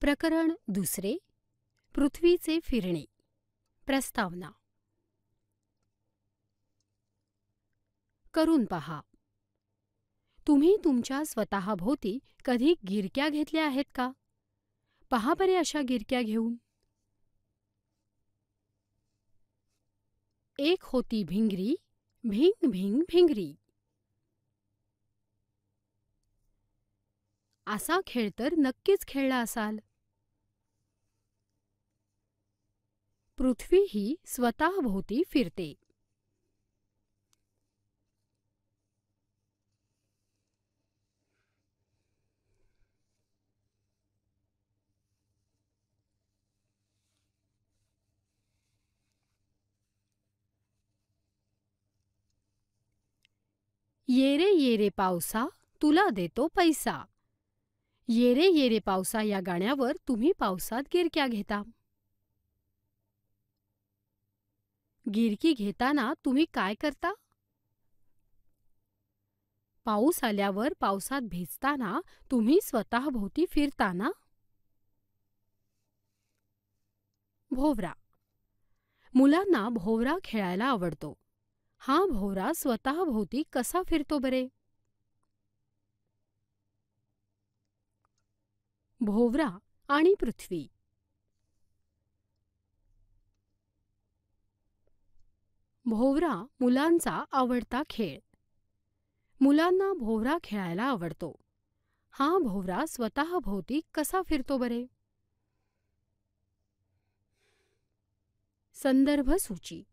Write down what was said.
प्रकरण दुसरे पृथ्वीचे फिरणे प्रस्तावना करून पहा तुम्ही तुमच्या स्वतःभोवती कधी गिरक्या घेतल्या आहेत का पहा बरे अशा गिरक्या घेऊन एक होती भिंगरी भिंग भिंग भिंगरी असा खेळ तर नक्कीच खेळला असाल पृथ्वी ही स्वतःभोवती फिरते येरे येरे पावसा तुला देतो पैसा येरे येरे पावसा या गाण्यावर तुम्ही पावसात गिरक्या घेता गिरकी घेताना तुम्ही काय करता पाऊस आल्यावर पावसात भिजताना तुम्ही स्वतःभोवती फिरताना भोवरा मुलांना भोवरा खेळायला आवडतो हा भोवरा स्वतःभोवती कसा फिरतो बरे भोवरा आणि पृथ्वी भोवरा मुलांचा आवडता खेळ मुलांना भोवरा खेळायला आवडतो हा भोवरा स्वतःभोवती कसा फिरतो बरे संदर्भ सूची